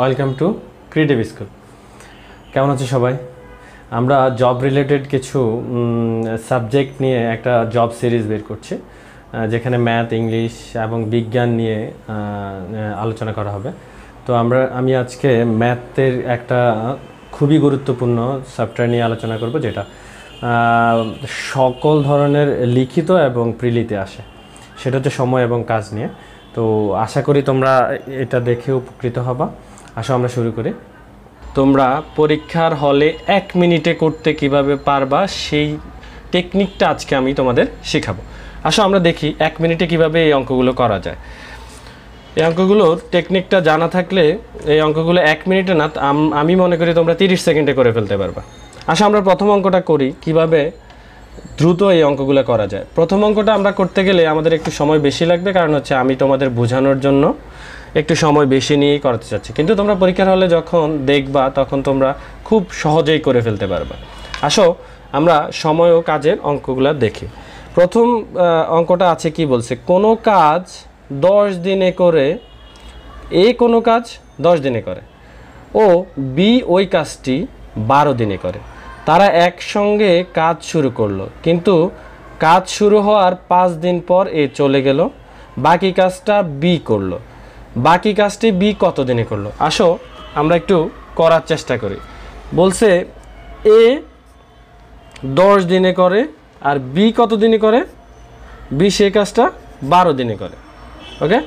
Welcome to creative school কেমন আছে সবাই আমরা জব রিলেটেড কিছু সাবজেক্ট নিয়ে একটা জব সিরিজ বের করছি যেখানে ম্যাথ ইংলিশ এবং বিজ্ঞান নিয়ে আলোচনা করা হবে তো আমরা আমি আজকে ম্যাথের একটা খুবই গুরুত্বপূর্ণ সফটওয়্যার নিয়ে আলোচনা করব যেটা সকল ধরনের লিখিত এবং প্রিলিতে আসে সেটা হচ্ছে সময় এবং কাজ নিয়ে তো আশা করি তোমরা এটা দেখে উপকৃত হবা আসো আমরা শুরু করি তোমরা পরীক্ষার হলে এক মিনিটে করতে কিভাবে পারবা সেই টেকনিকটা আজকে আমি তোমাদের শেখাবো আসো আমরা দেখি এক মিনিটে কিভাবে এই অঙ্কগুলো করা যায় এই অঙ্কগুলোর টেকনিকটা জানা থাকলে এই অঙ্কগুলো এক মিনিটে না আমি মনে করি তোমরা তিরিশ সেকেন্ডে করে ফেলতে পারবা আসো আমরা প্রথম অঙ্কটা করি কিভাবে দ্রুত এই অঙ্কগুলো করা যায় প্রথম অঙ্কটা আমরা করতে গেলে আমাদের একটু সময় বেশি লাগবে কারণ হচ্ছে আমি তোমাদের বোঝানোর জন্য একটু সময় বেশি নিয়েই করাতে চাচ্ছি কিন্তু তোমরা পরীক্ষার হলে যখন দেখবা তখন তোমরা খুব সহজেই করে ফেলতে পারবে আসো আমরা সময় ও কাজের অঙ্কগুলো দেখি প্রথম অঙ্কটা আছে কি বলছে কোনো কাজ দশ দিনে করে এ কোনো কাজ দশ দিনে করে ও বি ওই কাজটি বারো দিনে করে তারা একসঙ্গে কাজ শুরু করলো কিন্তু কাজ শুরু হওয়ার পাঁচ দিন পর এ চলে গেল বাকি কাজটা বি করলো বাকি কাজটি বি কত দিনে করলো আসো আমরা একটু করার চেষ্টা করি বলছে এ দশ দিনে করে আর বি কত দিনে করে বি সে কাজটা বারো দিনে করে ওকে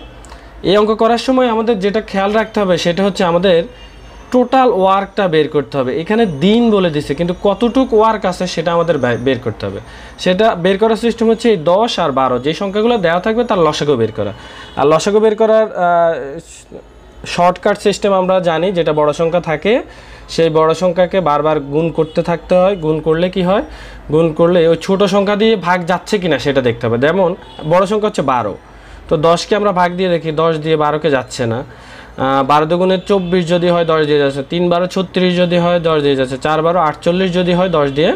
এই অঙ্ক করার সময় আমাদের যেটা খেয়াল রাখতে হবে সেটা হচ্ছে আমাদের টোটাল ওয়ার্কটা বের করতে হবে এখানে দিন বলে দিছে কিন্তু কতটুক ওয়ার্ক আছে সেটা আমাদের বের করতে হবে সেটা বের করার সিস্টেম হচ্ছে এই দশ আর বারো যে সংখ্যাগুলো দেওয়া থাকবে তার লসাগো বের করা আর লসাগো বের করার শর্টকাট সিস্টেম আমরা জানি যেটা বড় সংখ্যা থাকে সেই বড় সংখ্যাকে বারবার গুণ করতে থাকতে হয় গুণ করলে কি হয় গুণ করলে ওই ছোট সংখ্যা দিয়ে ভাগ যাচ্ছে কিনা সেটা দেখতে হবে যেমন বড় সংখ্যা হচ্ছে বারো তো দশকে আমরা ভাগ দিয়ে দেখি দশ দিয়ে বারোকে যাচ্ছে না বারো দুগুণের চব্বিশ যদি হয় দশ দিয়ে যাচ্ছে তিন বারো ছত্রিশ যদি হয় দশ দিয়ে যাচ্ছে চার বারো আটচল্লিশ যদি হয় দশ দিয়ে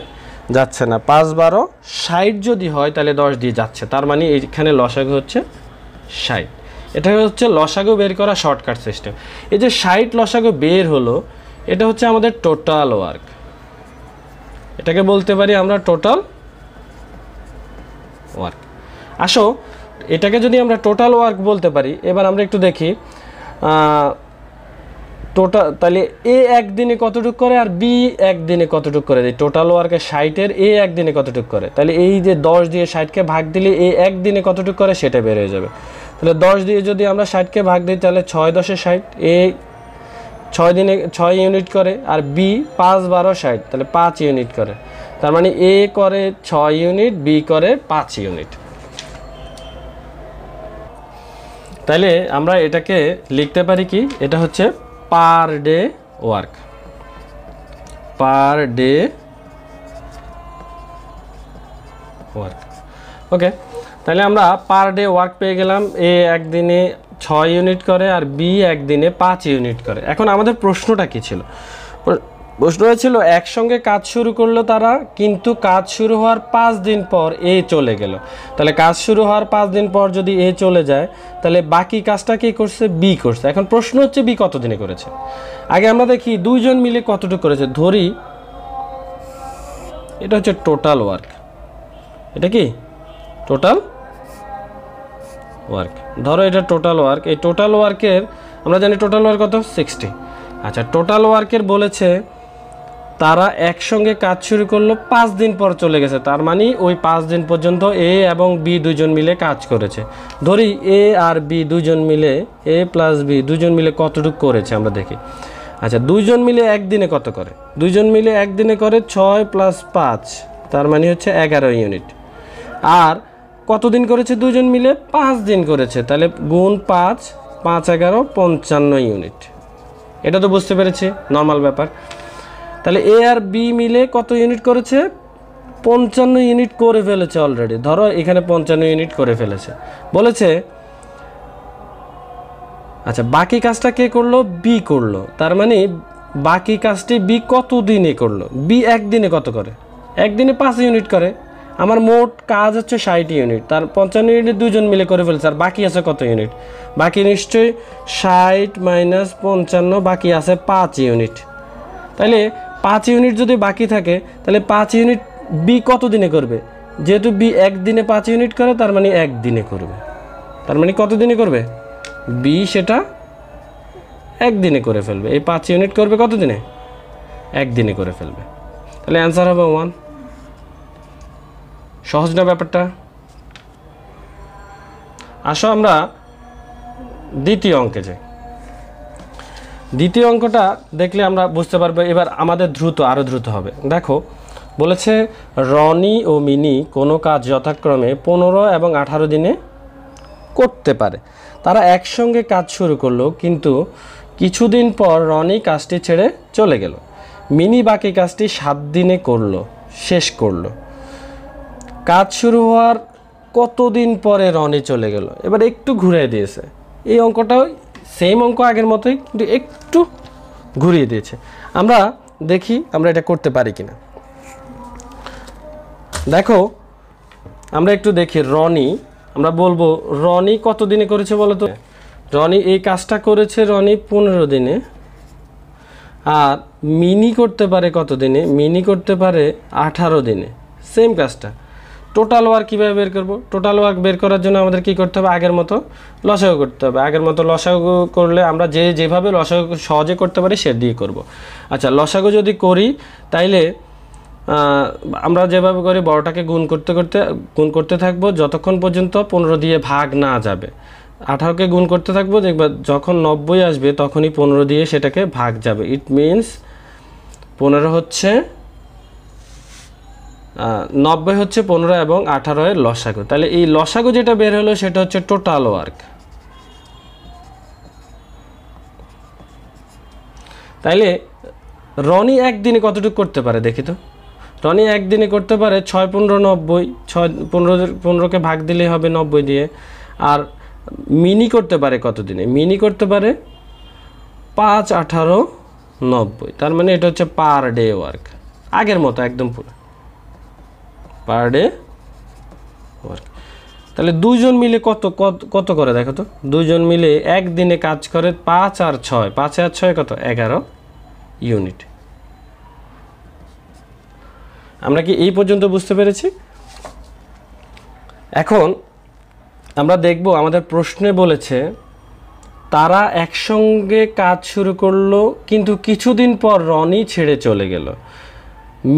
যাচ্ছে না পাঁচ বারো ষাট যদি হয় তাহলে দশ দিয়ে যাচ্ছে তার মানে এইখানে লসাগু হচ্ছে ষাট এটা হচ্ছে লসাগু বের করা শর্টকাট সিস্টেম এই যে ষাট লসাগু বের হলো এটা হচ্ছে আমাদের টোটাল ওয়ার্ক এটাকে বলতে পারি আমরা টোটাল ওয়ার্ক আসো এটাকে যদি আমরা টোটাল ওয়ার্ক বলতে পারি এবার আমরা একটু দেখি টোটাল তাহলে এ একদিনে কতটুক করে আর বি একদিনে কতটুক করে দেয় টোটাল ওয়ার্কে ষাটের এ একদিনে কতটুক করে তাহলে এই যে দশ দিয়ে ষাটকে ভাগ দিলে এ একদিনে কতটুক করে সেটা হয়ে যাবে তাহলে দশ দিয়ে যদি আমরা ষাটকে ভাগ দিই তাহলে ছয় দশে ষাট এ ছয় দিনে ছয় ইউনিট করে আর বি পাঁচ বারো ষাট তাহলে পাঁচ ইউনিট করে তার মানে এ করে ছয় ইউনিট বি করে পাঁচ ইউনিট তাহলে আমরা এটাকে লিখতে পারি কি এটা হচ্ছে per day work per day work okay তাহলে আমরা পার ডে ওয়ার্ক পেয়ে গেলাম এ একদিনে ছয় ইউনিট করে আর বি একদিনে পাঁচ ইউনিট করে এখন আমাদের প্রশ্নটা কী ছিল প্রশ্ন হয়েছিল একসঙ্গে কাজ শুরু করলো তারা কিন্তু কাজ শুরু হওয়ার পাঁচ দিন পর এ চলে গেল তাহলে কাজ শুরু হওয়ার পাঁচ দিন পর যদি এ চলে যায় তাহলে বাকি কাজটা কী করছে বি করছে এখন প্রশ্ন হচ্ছে বি কতদিনে করেছে আগে আমরা দেখি দুইজন মিলে কতটুকু করেছে ধরি এটা হচ্ছে টোটাল ওয়ার্ক এটা কি টোটাল ওয়ার্ক ধরো এটা টোটাল ওয়ার্ক এই টোটাল ওয়ার্কের আমরা জানি টোটাল ওয়ার্ক কত সিক্সটি আচ্ছা টোটাল ওয়ার্কের বলেছে তারা একসঙ্গে কাজ শুরু করলো পাঁচ দিন পর চলে গেছে তার মানে ওই পাঁচ দিন পর্যন্ত এ এবং বি দুজন মিলে কাজ করেছে ধরি এ আর বি দুজন মিলে এ প্লাস বি দুজন মিলে কতটুকু করেছে আমরা দেখি আচ্ছা দুজন মিলে একদিনে কত করে দুজন মিলে একদিনে করে ছয় প্লাস পাঁচ তার মানে হচ্ছে এগারো ইউনিট আর কতদিন করেছে দুজন মিলে পাঁচ দিন করেছে তাহলে গুণ পাঁচ পাঁচ এগারো পঞ্চান্ন ইউনিট এটা তো বুঝতে পেরেছি নর্মাল ব্যাপার তাহলে এ আর বি মিলে কত ইউনিট করেছে পঞ্চান্ন ইউনিট করে ফেলেছে অলরেডি ধরো এখানে পঞ্চান্ন ইউনিট করে ফেলেছে বলেছে আচ্ছা বাকি কাজটা কে করলো বি করলো তার মানে বাকি কাজটি বি কত দিনে করলো বি একদিনে কত করে একদিনে পাঁচ ইউনিট করে আমার মোট কাজ হচ্ছে ষাট ইউনিট তার পঞ্চান্ন ইউনিট দুজন মিলে করে ফেলেছে আর বাকি আছে কত ইউনিট বাকি নিশ্চয়ই ষাট মাইনাস পঞ্চান্ন বাকি আছে পাঁচ ইউনিট তাহলে পাঁচ ইউনিট যদি বাকি থাকে তাহলে পাঁচ ইউনিট বি কত দিনে করবে যেহেতু বি একদিনে পাঁচ ইউনিট করে তার মানে একদিনে করবে তার মানে কত দিনে করবে বি সেটা একদিনে করে ফেলবে এই পাঁচ ইউনিট করবে কত দিনে একদিনে করে ফেলবে তাহলে অ্যান্সার হবে ওয়ান সহজ না ব্যাপারটা আসো আমরা দ্বিতীয় অঙ্কে যাই দ্বিতীয় অঙ্কটা দেখলে আমরা বুঝতে পারবো এবার আমাদের দ্রুত আরও দ্রুত হবে দেখো বলেছে রনি ও মিনি কোনো কাজ যথাক্রমে পনেরো এবং আঠারো দিনে করতে পারে তারা একসঙ্গে কাজ শুরু করলো কিন্তু কিছুদিন পর রনি কাজটি ছেড়ে চলে গেল মিনি বাকি কাজটি সাত দিনে করলো শেষ করলো কাজ শুরু হওয়ার কতদিন পরে রনি চলে গেল এবার একটু ঘুরে দিয়েছে এই অঙ্কটাও সেম অঙ্ক আগের মতোই কিন্তু একটু ঘুরিয়ে দিয়েছে আমরা দেখি আমরা এটা করতে পারি কিনা দেখো আমরা একটু দেখি রনি আমরা বলবো রনি কত দিনে করেছে বলো তো রনি এই কাজটা করেছে রনি পনেরো দিনে আর মিনি করতে পারে কত দিনে মিনি করতে পারে আঠারো দিনে সেম কাজটা টোটাল ওয়ার্ক কীভাবে বের করবো টোটাল ওয়ার্ক বের করার জন্য আমাদের কি করতে হবে আগের মতো লসাগু করতে হবে আগের মতো লসাগু করলে আমরা যে যেভাবে লসাগু সহজে করতে পারি সে দিয়ে করব আচ্ছা লসাগু যদি করি তাইলে আমরা যেভাবে করি বড়োটাকে গুণ করতে করতে গুণ করতে থাকবো যতক্ষণ পর্যন্ত পনেরো দিয়ে ভাগ না যাবে আঠারোকে গুণ করতে থাকবো দেখবা যখন নব্বই আসবে তখনই পনেরো দিয়ে সেটাকে ভাগ যাবে ইট মিনস পনেরো হচ্ছে নব্বই হচ্ছে পনেরো এবং আঠারো এর লসাগু তাহলে এই লসাগু যেটা বের হলো সেটা হচ্ছে টোটাল ওয়ার্ক তাইলে রনি একদিনে কতটুকু করতে পারে দেখি তো রনি একদিনে করতে পারে ছয় পনেরো নব্বই ছয় পনেরো পনেরোকে ভাগ দিলেই হবে নব্বই দিয়ে আর মিনি করতে পারে কতদিনে মিনি করতে পারে পাঁচ আঠারো নব্বই তার মানে এটা হচ্ছে পার ডে ওয়ার্ক আগের মতো একদম পুরো পার ডে ওয়ার্ক তাহলে দুইজন মিলে কত কত করে দেখো তো দুইজন মিলে একদিনে কাজ করে পাঁচ আর ছয় পাঁচ আর ছয় কত এগারো ইউনিট আমরা কি এই পর্যন্ত বুঝতে পেরেছি এখন আমরা দেখব আমাদের প্রশ্নে বলেছে তারা একসঙ্গে কাজ শুরু করলো কিন্তু কিছুদিন পর রনি ছেড়ে চলে গেল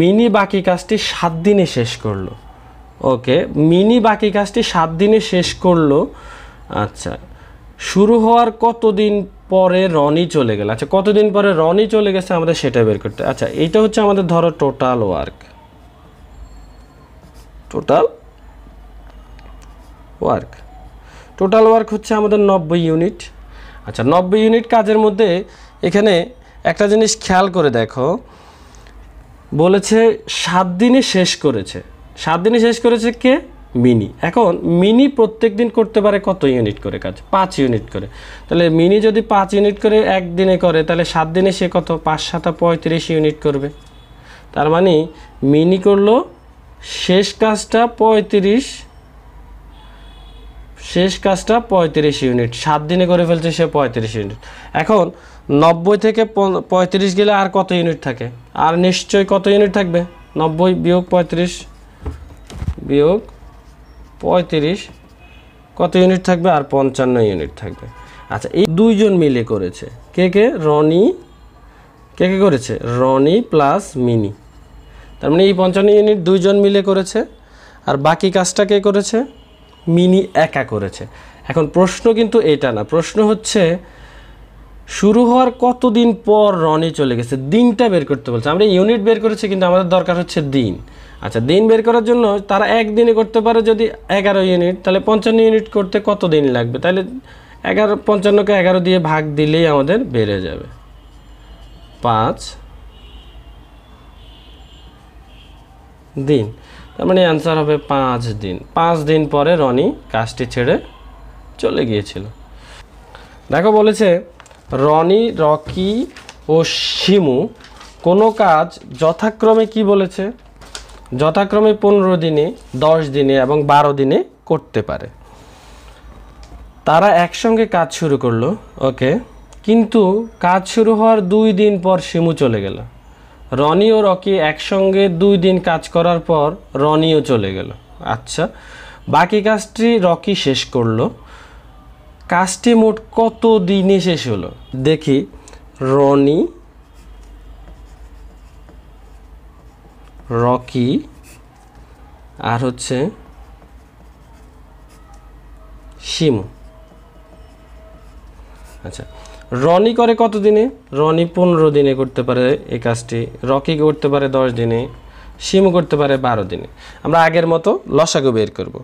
মিনি বাকি কাজটি সাত দিনে শেষ করলো ওকে মিনি বাকি কাজটি সাত দিনে শেষ করলো আচ্ছা শুরু হওয়ার কতদিন পরে রনি চলে গেল আচ্ছা কতদিন পরে রনি চলে গেছে আমাদের সেটা বের করতে আচ্ছা এইটা হচ্ছে আমাদের ধরো total work total work total work হচ্ছে আমাদের নব্বই ইউনিট আচ্ছা নব্বই ইউনিট কাজের মধ্যে এখানে একটা জিনিস খেয়াল করে দেখো বলেছে সাত দিনে শেষ করেছে সাত দিনে শেষ করেছে কে মিনি এখন মিনি প্রত্যেক দিন করতে পারে কত ইউনিট করে কাজ পাঁচ ইউনিট করে তাহলে মিনি যদি পাঁচ ইউনিট করে একদিনে করে তাহলে সাত দিনে সে কত পাঁচ সাতা পঁয়ত্রিশ ইউনিট করবে তার মানে মিনি করলো শেষ কাজটা পঁয়ত্রিশ শেষ কাজটা পঁয়ত্রিশ ইউনিট সাত দিনে করে ফেলছে সে পঁয়ত্রিশ ইউনিট এখন নব্বই থেকে পঁয়ত্রিশ গেলে আর কত ইউনিট থাকে আর নিশ্চয়ই কত ইউনিট থাকবে নব্বই বিয়োগ পঁয়ত্রিশ বিয়োগ পঁয়ত্রিশ কত ইউনিট থাকবে আর পঞ্চান্ন ইউনিট থাকবে আচ্ছা এই দুইজন মিলে করেছে কে কে রনি কে কে করেছে রনি প্লাস মিনি তার মানে এই পঞ্চান্ন ইউনিট দুইজন মিলে করেছে আর বাকি কাজটা কে করেছে মিনি একা করেছে এখন প্রশ্ন কিন্তু এটা না প্রশ্ন হচ্ছে শুরু হওয়ার কতদিন পর রনি চলে গেছে দিনটা বের করতে বলছে আমরা ইউনিট বের করেছি কিন্তু আমাদের দরকার হচ্ছে দিন আচ্ছা দিন বের করার জন্য তারা একদিনে করতে পারে যদি এগারো ইউনিট তাহলে পঞ্চান্ন ইউনিট করতে কত দিন লাগবে তাহলে এগারো পঞ্চান্নকে এগারো দিয়ে ভাগ দিলেই আমাদের বেড়ে যাবে পাঁচ দিন তার মানে অ্যান্সার হবে পাঁচ দিন পাঁচ দিন পরে রনি কাজটি ছেড়ে চলে গিয়েছিল দেখো বলেছে রনি রকি ও শিমু কোনো কাজ যথাক্রমে কি বলেছে যথাক্রমে পনেরো দিনে দশ দিনে এবং বারো দিনে করতে পারে তারা একসঙ্গে কাজ শুরু করলো ওকে কিন্তু কাজ শুরু হওয়ার দুই দিন পর শিমু চলে গেল রনি ও রকি একসঙ্গে দুই দিন কাজ করার পর রনিও চলে গেল আচ্ছা বাকি কাজটি রকি শেষ করলো কাজটি মোট কত দিনে শেষ হলো দেখি রনি রকি আর হচ্ছে শিমু আচ্ছা রনি করে কত দিনে রনি পনেরো দিনে করতে পারে এই কাজটি রকি করতে পারে দশ দিনে সিমও করতে পারে বারো দিনে আমরা আগের মতো লসাগু বের করব।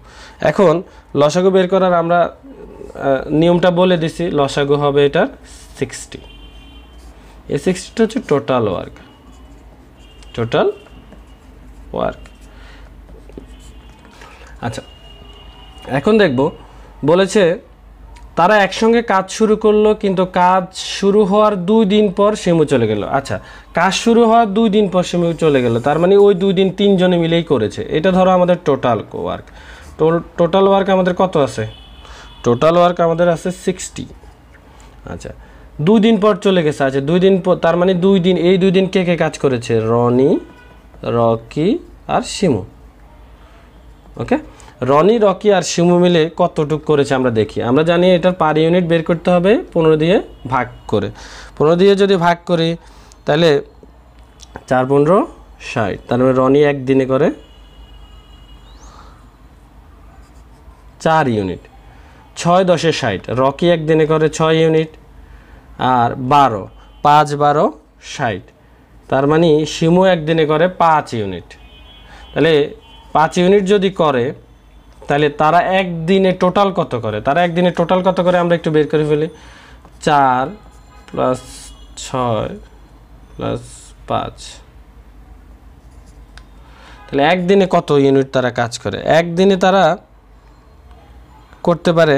এখন লসাগু বের করার আমরা নিয়মটা বলে দিছি লসাগু হবে এটার সিক্সটি এ সিক্সটিটা হচ্ছে টোটাল ওয়ার্ক টোটাল ওয়ার্ক আচ্ছা এখন দেখব বলেছে তারা একসঙ্গে কাজ শুরু করলো কিন্তু কাজ শুরু হওয়ার দুই দিন পর সেমু চলে গেল আচ্ছা কাজ শুরু হওয়ার দুই দিন পর সেমু চলে গেল তার মানে ওই দুই দিন তিনজনে মিলেই করেছে এটা ধরো আমাদের টোটাল ওয়ার্ক টোটাল ওয়ার্ক আমাদের কত আছে টোটাল ওয়ার্ক আমাদের আছে সিক্সটি আচ্ছা দুই দিন পর চলে গেছে আচ্ছা দুই দিন পর তার মানে দুই দিন এই দুই দিন কে কে কাজ করেছে রনি রকি আর শিমু ওকে রনি রকি আর শিমু মিলে কতটুক করেছে আমরা দেখি আমরা জানি এটার পার ইউনিট বের করতে হবে পনেরো দিয়ে ভাগ করে পনেরো দিয়ে যদি ভাগ করি তাহলে চার পনেরো ষাট মানে রনি একদিনে করে চার ইউনিট ছয় দশে ষাট রকি একদিনে করে ছয় ইউনিট আর বারো পাঁচ বারো ষাট তার মানে শিমু একদিনে করে পাঁচ ইউনিট তাহলে পাঁচ ইউনিট যদি করে তাহলে তারা একদিনে টোটাল কত করে তারা একদিনে টোটাল কত করে আমরা একটু বের করে ফেলি চার প্লাস ছয় প্লাস পাঁচ তাহলে একদিনে কত ইউনিট তারা কাজ করে একদিনে তারা করতে পারে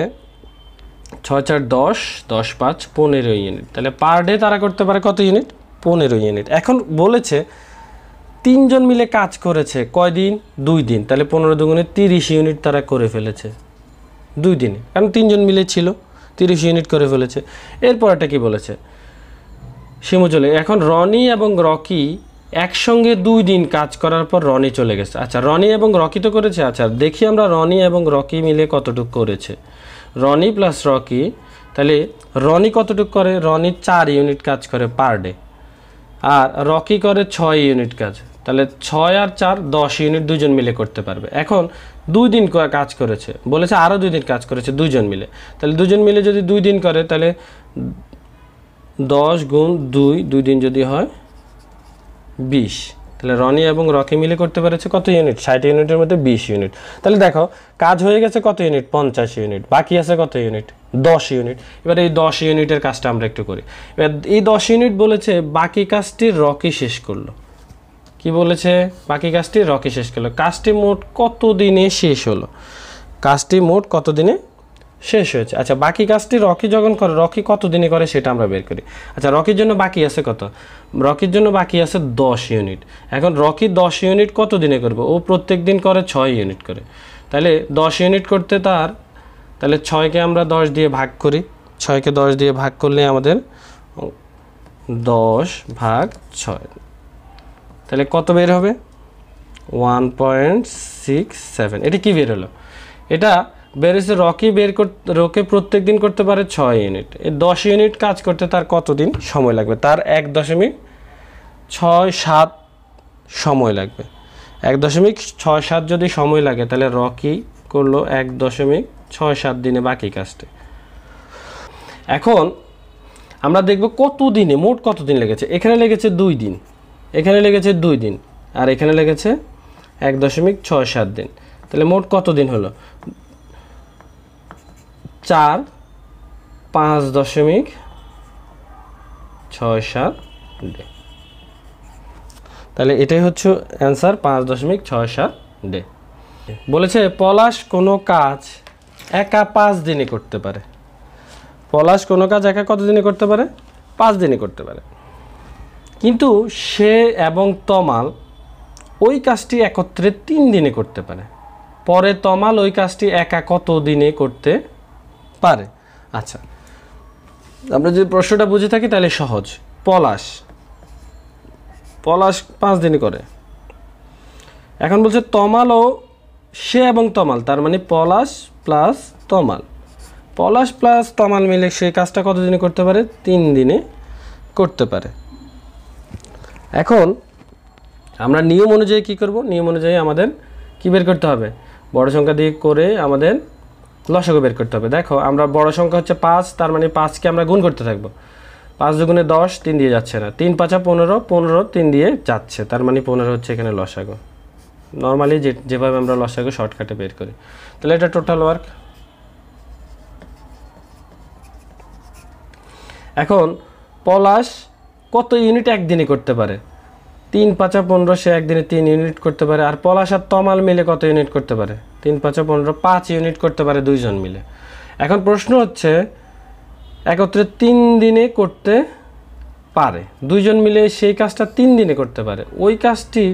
ছয় চার দশ দশ পাঁচ পনেরো ইউনিট তাহলে পার ডে তারা করতে পারে কত ইউনিট পনেরো ইউনিট এখন বলেছে তিনজন মিলে কাজ করেছে কয়দিন দুই দিন তাহলে পনেরো দুগুণে তিরিশ ইউনিট তারা করে ফেলেছে দুই দিনে কারণ তিনজন মিলে ছিল তিরিশ ইউনিট করে ফেলেছে এরপর একটা কী বলেছে শিমু চলে এখন রনি এবং রকি একসঙ্গে দুই দিন কাজ করার পর রনি চলে গেছে আচ্ছা রনি এবং রকি তো করেছে আচ্ছা দেখি আমরা রনি এবং রকি মিলে কতটুক করেছে রনি প্লাস রকি তাহলে রনি কতটুক করে রনি চার ইউনিট কাজ করে পার ডে আর রকি করে ছয় ইউনিট কাজ তাহলে ছয় আর চার দশ ইউনিট দুজন মিলে করতে পারবে এখন দুই দিন কাজ করেছে বলেছে আরও দুই দিন কাজ করেছে দুজন মিলে তাহলে দুজন মিলে যদি দুই দিন করে তাহলে দশ গুণ দুই দুই দিন যদি হয় বিশ তাহলে রনি এবং রকি মিলে করতে পেরেছে কত ইউনিট ষাট ইউনিটের মধ্যে বিশ ইউনিট তাহলে দেখো কাজ হয়ে গেছে কত ইউনিট পঞ্চাশ ইউনিট বাকি আছে কত ইউনিট দশ ইউনিট এবার এই দশ ইউনিটের কাজটা আমরা একটু করি এবার এই দশ ইউনিট বলেছে বাকি কাজটি রকি শেষ করলো কি বলেছে বাকি কাজটি রকি শেষ করলো কাজটি মোট কত দিনে শেষ হলো কাজটি মোট কত দিনে শেষ হয়েছে আচ্ছা বাকি কাজটি রকি যখন করে রকি কত দিনে করে সেটা আমরা বের করি আচ্ছা রকির জন্য বাকি আছে কত রকির জন্য বাকি আছে দশ ইউনিট এখন রকি দশ ইউনিট কত দিনে করবে ও প্রত্যেক দিন করে ছয় ইউনিট করে তাহলে দশ ইউনিট করতে তার তাহলে ছয়কে আমরা দশ দিয়ে ভাগ করি ছয়কে দশ দিয়ে ভাগ করলে আমাদের দশ ভাগ ছয় তাহলে কত বের হবে ওয়ান পয়েন্ট সিক্স সেভেন এটা কী বের হলো এটা বেরেছে রকি বের করতে রকে প্রত্যেক দিন করতে পারে ছয় ইউনিট এই দশ ইউনিট কাজ করতে তার কতদিন সময় লাগবে তার এক দশমিক ছয় সাত সময় লাগবে এক দশমিক ছয় সাত যদি সময় লাগে তাহলে রকি করলো এক দশমিক ছয় সাত দিনে বাকি কাজটি এখন আমরা দেখব কত দিনে মোট কত দিন লেগেছে এখানে লেগেছে দুই দিন এখানে লেগেছে দুই দিন আর এখানে লেগেছে এক দশমিক ছয় সাত দিন তাহলে মোট কত দিন হলো চার পাঁচ দশমিক ছয় সাত ডে তাহলে এটাই হচ্ছে অ্যান্সার পাঁচ দশমিক ছয় সাত ডে বলেছে পলাশ কোনো কাজ একা পাঁচ দিনে করতে পারে পলাশ কোনো কাজ একা কত দিনে করতে পারে পাঁচ দিনে করতে পারে কিন্তু সে এবং তমাল ওই কাজটি একত্রে তিন দিনে করতে পারে পরে তমাল ওই কাজটি একা কত দিনে করতে পারে আচ্ছা আমরা যদি প্রশ্নটা বুঝে থাকি তাহলে সহজ পলাশ পলাশ পাঁচ দিন করে এখন বলছে তমালও সে এবং তমাল তার মানে পলাশ প্লাস তমাল পলাশ প্লাস তমাল মিলে সে কাজটা কতদিনে করতে পারে তিন দিনে করতে পারে এখন আমরা নিয়ম অনুযায়ী কি করব নিয়ম অনুযায়ী আমাদের কী বের করতে হবে বড় সংখ্যা দিয়ে করে আমাদের লসাগু বের করতে হবে দেখো আমরা বড় সংখ্যা হচ্ছে পাঁচ তার মানে পাঁচকে আমরা গুণ করতে থাকবো পাঁচ দুগুণে দশ তিন দিয়ে যাচ্ছে না তিন পাঁচা পনেরো পনেরো তিন দিয়ে যাচ্ছে তার মানে পনেরো হচ্ছে এখানে লসাগু নর্মালি যে যেভাবে আমরা লসাগু শর্টকাটে বের করি তাহলে এটা টোটাল ওয়ার্ক এখন পলাশ কত ইউনিট একদিনে করতে পারে তিন পাঁচা পনেরো সে একদিনে তিন ইউনিট করতে পারে আর পলাশ আর তমাল মিলে কত ইউনিট করতে পারে তিন পাঁচ পনেরো পাঁচ ইউনিট করতে পারে দুইজন মিলে এখন প্রশ্ন হচ্ছে একত্রে তিন দিনে করতে পারে দুইজন মিলে সেই কাজটা তিন দিনে করতে পারে ওই কাজটি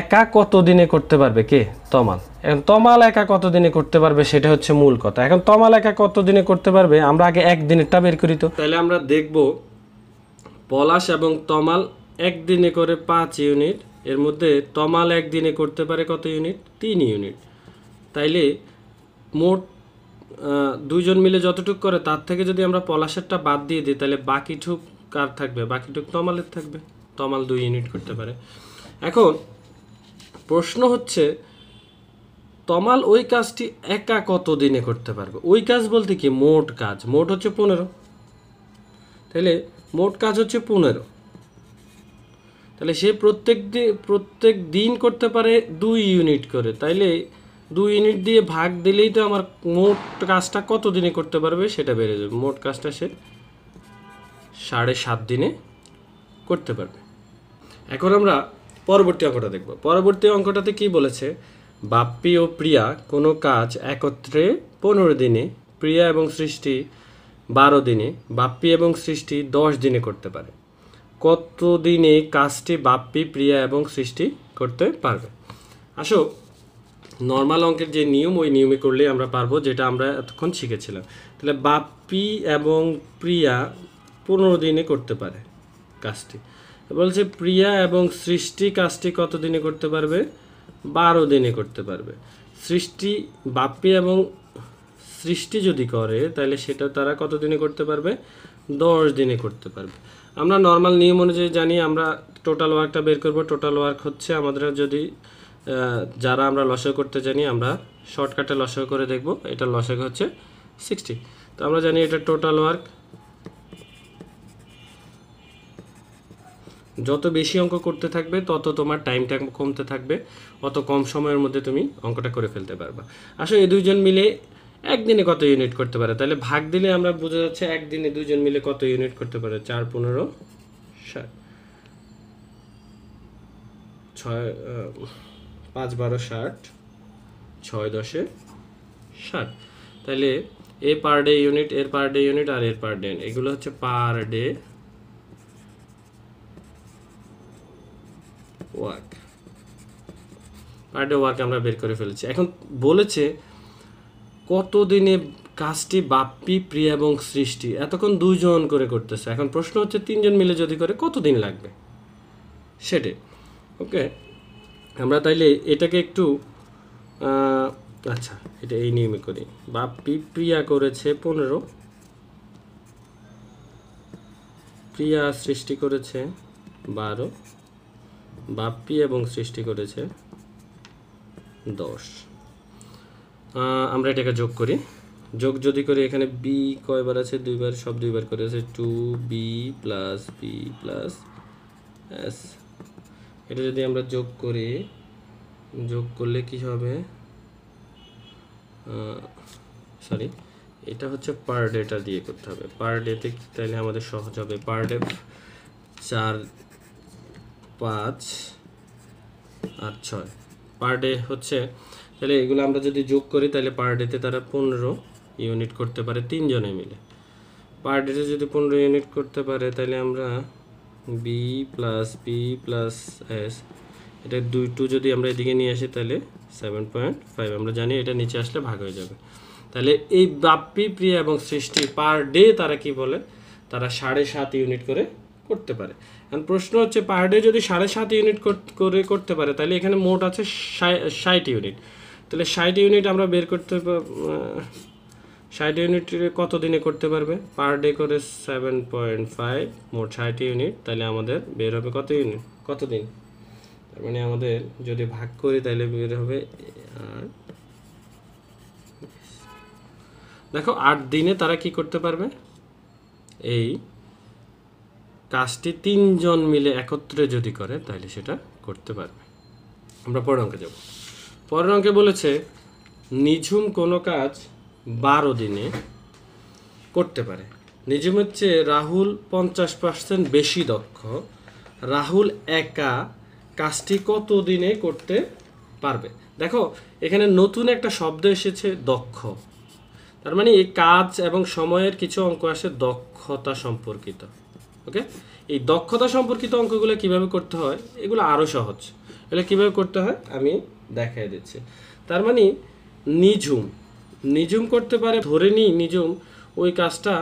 একা কত দিনে করতে পারবে কে তমাল এখন তমাল একা কত দিনে করতে পারবে সেটা হচ্ছে মূল কথা এখন তমাল একা কত দিনে করতে পারবে আমরা আগে একদিনেরটা বের করি তো তাহলে আমরা দেখব পলাশ এবং তমাল একদিনে করে পাঁচ ইউনিট এর মধ্যে তমাল একদিনে করতে পারে কত ইউনিট তিন ইউনিট তাইলে মোট দুইজন মিলে যতটুক করে তার থেকে যদি আমরা পলাশেরটা বাদ দিয়ে দিই তাহলে বাকিটুক কার থাকবে বাকিটুক তমালের থাকবে তমাল দুই ইউনিট করতে পারে এখন প্রশ্ন হচ্ছে তমাল ওই কাজটি একা কত দিনে করতে পারবে ওই কাজ বলতে কি মোট কাজ মোট হচ্ছে পনেরো তাহলে মোট কাজ হচ্ছে পনেরো তাহলে সে প্রত্যেক প্রত্যেক দিন করতে পারে দুই ইউনিট করে তাইলে দুই ইউনিট দিয়ে ভাগ দিলেই তো আমার মোট কাজটা কত দিনে করতে পারবে সেটা বেড়ে যাবে মোট কাজটা সে সাড়ে সাত দিনে করতে পারবে এখন আমরা পরবর্তী অঙ্কটা দেখব পরবর্তী অঙ্কটাতে কি বলেছে বাপ্পি ও প্রিয়া কোনো কাজ একত্রে পনেরো দিনে প্রিয়া এবং সৃষ্টি বারো দিনে বাপ্পি এবং সৃষ্টি দশ দিনে করতে পারে কতদিনে কাজটি বাপ্পি প্রিয়া এবং সৃষ্টি করতে পারবে আসো নর্মাল অঙ্কের যে নিয়ম ওই নিয়মে করলে আমরা পারবো যেটা আমরা এতক্ষণ শিখেছিলাম তাহলে বাপ্পি এবং প্রিয়া পনেরো দিনে করতে পারে কাজটি বলছে প্রিয়া এবং সৃষ্টি কাজটি কত দিনে করতে পারবে বারো দিনে করতে পারবে সৃষ্টি বাপ্পি এবং সৃষ্টি যদি করে তাহলে সেটা তারা কত দিনে করতে পারবে দশ দিনে করতে পারবে আমরা নর্মাল নিয়ম অনুযায়ী জানি আমরা টোটাল ওয়ার্কটা বের করব টোটাল ওয়ার্ক হচ্ছে আমাদের যদি যারা আমরা লসে করতে জানি আমরা শর্টকাটে লসে করে দেখব এটা লসে হচ্ছে সিক্সটি তো আমরা জানি এটা টোটাল ওয়ার্ক যত বেশি অঙ্ক করতে থাকবে তত তোমার টাইমটা কমতে থাকবে অত কম সময়ের মধ্যে তুমি অঙ্কটা করে ফেলতে পারবা আসলে এই দুইজন মিলে একদিনে কত ইউনিট করতে পারে তাহলে ভাগ দিলে আমরা বোঝা যাচ্ছে একদিনে দুজন মিলে কত ইউনিট করতে পারে চার পনেরো ষাট ছয় পাঁচ বারো ষাট ছয় দশে ষাট তাহলে এ পার ডে ইউনিট এর পার ডে ইউনিট আর এর পার ডে এগুলো হচ্ছে per day work per day work আমরা বের করে ফেলেছি এখন বলেছে কতদিনে কাজটি বাপ্পি প্রিয়া এবং সৃষ্টি এতক্ষণ দুজন করে করতেছে এখন প্রশ্ন হচ্ছে তিনজন মিলে যদি করে কতদিন লাগবে সেটে ওকে আমরা তাইলে এটাকে একটু আচ্ছা এটা এই নিয়মে করি বাপ্পি প্রিয়া করেছে পনেরো প্রিয়া সৃষ্টি করেছে বারো বাপ্পি এবং সৃষ্টি করেছে দশ আমরা এটাকে যোগ করি যোগ যদি করি এখানে বি কয়বার আছে দুইবার সব দুইবার করে আছে two B plus B plus S এটা যদি আমরা যোগ করি যোগ করলে কি হবে সরি এটা হচ্ছে পার ডেটা দিয়ে করতে হবে পার ডেতে তাহলে আমাদের সহজ হবে পার ডে চার পাঁচ আর ছয় পার ডে হচ্ছে তাহলে এগুলো আমরা যদি যোগ করি তাহলে পার ডেতে তারা পনেরো ইউনিট করতে পারে তিনজনে মিলে পার ডেতে যদি পনেরো ইউনিট করতে পারে তাহলে আমরা B plus B plus S এটা দুই টু যদি আমরা এদিকে নিয়ে আসি তাহলে সেভেন পয়েন্ট ফাইভ আমরা জানি এটা নিচে আসলে ভাগ হয়ে যাবে তাহলে এই বাপ্পি প্রিয়া এবং সৃষ্টি পার ডে তারা কি বলে তারা সাড়ে সাত ইউনিট করে করতে পারে এখন প্রশ্ন হচ্ছে পার ডে যদি সাড়ে সাত ইউনিট করে করতে পারে তাহলে এখানে মোট আছে ষাট ইউনিট তাহলে ষাট ইউনিট আমরা বের করতে ষাট ইউনিট কত দিনে করতে পারবে পার ডে করে সেভেন পয়েন্ট ফাইভ মোট ষাট ইউনিট তাহলে আমাদের বের হবে কত ইউনিট কত দিন তার মানে আমাদের যদি ভাগ করি তাহলে বের হবে আর দেখো আট দিনে তারা কি করতে পারবে এই কাজটি তিনজন মিলে একত্রে যদি করে তাহলে সেটা করতে পারবে আমরা পরের অঙ্কে যাবো পরের অঙ্কে বলেছে নিঝুম কোনো কাজ বারো দিনে করতে পারে নিঝুমের হচ্ছে রাহুল পঞ্চাশ পার্সেন্ট বেশি দক্ষ রাহুল একা কাজটি কত দিনে করতে পারবে দেখো এখানে নতুন একটা শব্দ এসেছে দক্ষ তার মানে এই কাজ এবং সময়ের কিছু অঙ্ক আসে দক্ষতা সম্পর্কিত ওকে এই দক্ষতা সম্পর্কিত অঙ্কগুলো কিভাবে করতে হয় এগুলো আরও সহজ এগুলো কীভাবে করতে হয় আমি দেখাই দিচ্ছে তার মানে নিজুম নিজুম করতে পারে ধরে নিই নিজুম ওই কাজটা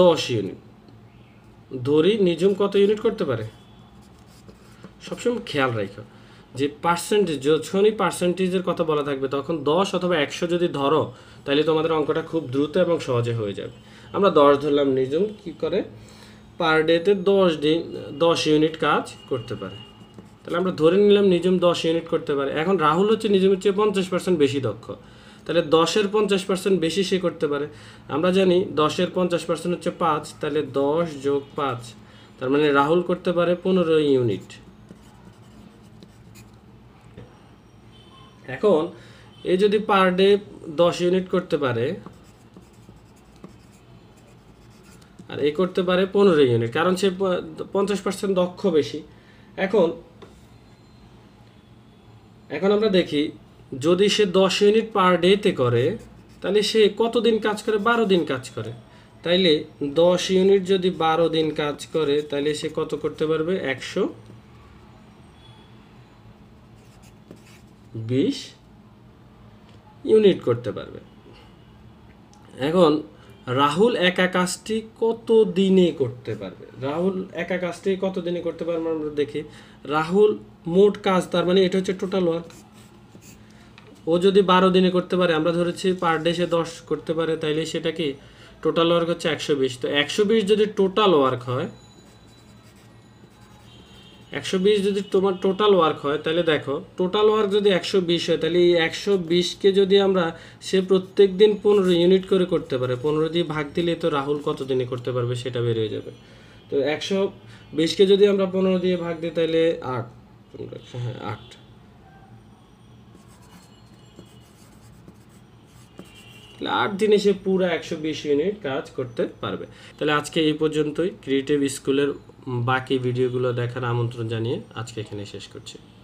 দশ ইউনিট ধরি নিজুম কত ইউনিট করতে পারে সবসময় খেয়াল রাখো যে পার্সেন্টেজ যখনই পার্সেন্টেজের কথা বলা থাকবে তখন দশ অথবা একশো যদি ধরো তাহলে তোমাদের অঙ্কটা খুব দ্রুত এবং সহজে হয়ে যাবে আমরা দশ ধরলাম নিজুম কি করে পার ডেতে দশ দিন দশ ইউনিট কাজ করতে পারে তাহলে আমরা ধরে নিলাম নিজম দশ ইউনিট করতে পারে এখন রাহুল হচ্ছে নিজমের চেয়ে পঞ্চাশ পার্সেন্ট বেশি দক্ষ তাহলে দশের পঞ্চাশ পার্সেন্ট বেশি সে করতে পারে আমরা জানি দশের পঞ্চাশ পার্সেন্ট হচ্ছে পাঁচ তাহলে দশ যোগ পাঁচ তার মানে রাহুল করতে পারে পনেরো ইউনিট এখন এ যদি পার ডে দশ ইউনিট করতে পারে আর এ করতে পারে পনেরো ইউনিট কারণ সে পঞ্চাশ পার্সেন্ট দক্ষ বেশি এখন এখন আমরা দেখি যদি সে দশ ইউনিট পার ডেতে করে তাহলে সে কতদিন কাজ করে বারো দিন কাজ করে তাইলে দশ ইউনিট যদি বারো দিন কাজ করে তাহলে সে কত করতে পারবে একশো বিশ ইউনিট করতে পারবে এখন রাহুল একা কাজটি কত দিনে করতে পারবে রাহুল একা কাজটি কত দিনে করতে পারবে আমরা দেখি রাহুল মোট কাজ তার মানে এটা হচ্ছে টোটাল ওয়ার্ক ও যদি বারো দিনে করতে পারে আমরা ধরেছি পার ডে সে দশ করতে পারে তাইলে সেটা কি টোটাল ওয়ার্ক হচ্ছে একশো বিশ তো একশো বিশ যদি টোটাল ওয়ার্ক হয় একশো বিশ যদি তোমার টোটাল ওয়ার্ক হয় তাহলে দেখো টোটাল ওয়ার্ক যদি একশো বিশ হয় তাহলে এই একশো বিশকে যদি আমরা সে প্রত্যেক দিন পনেরো ইউনিট করে করতে পারে পনেরো দিয়ে ভাগ দিলে তো রাহুল কতদিনে করতে পারবে সেটা বেরিয়ে যাবে তো একশো বিশকে যদি আমরা পনেরো দিয়ে ভাগ দিই তাহলে আট হ্যাঁ আট তাহলে আট দিনে সে পুরো একশো বিশ ইউনিট কাজ করতে পারবে তাহলে আজকে এই পর্যন্তই ক্রিয়েটিভ স্কুলের বাকি ভিডিওগুলো দেখার আমন্ত্রণ জানিয়ে আজকে এখানে শেষ করছি